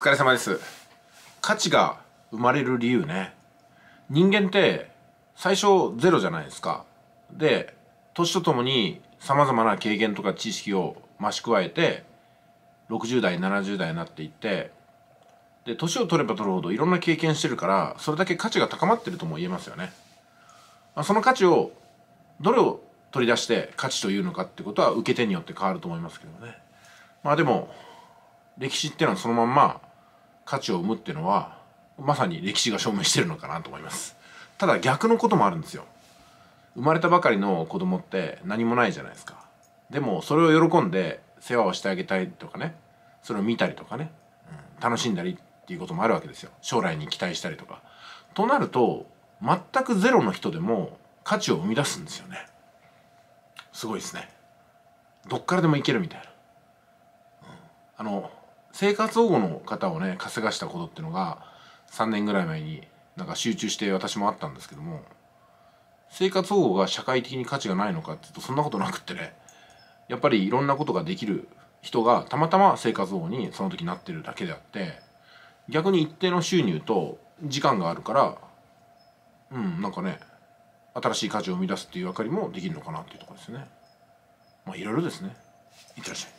お疲れ様です。価値が生まれる理由ね。人間って最初ゼロじゃないですか。で、年とともに様々な経験とか知識を増し加えて、60代、70代になっていって、で、年を取れば取るほどいろんな経験してるから、それだけ価値が高まってるとも言えますよね。まあ、その価値を、どれを取り出して価値というのかってことは受け手によって変わると思いますけどね。まあでも、歴史っていうのはそのまんま価値を生むっていうのはまさに歴史が証明してるのかなと思いますただ逆のこともあるんですよ生まれたばかりの子供って何もないじゃないですかでもそれを喜んで世話をしてあげたいとかねそれを見たりとかね、うん、楽しんだりっていうこともあるわけですよ将来に期待したりとかとなると全くゼロの人でも価値を生み出すんですよねすごいですねどっからでもいけるみたいな、うん、あの生活保護の方をね稼がしたことっていうのが3年ぐらい前になんか集中して私もあったんですけども生活保護が社会的に価値がないのかっていうとそんなことなくってねやっぱりいろんなことができる人がたまたま生活保護にその時なってるだけであって逆に一定の収入と時間があるからうんなんかね新しい価値を生み出すっていう分かりもできるのかなっていうところですねまあいろいろですねいってらっしゃい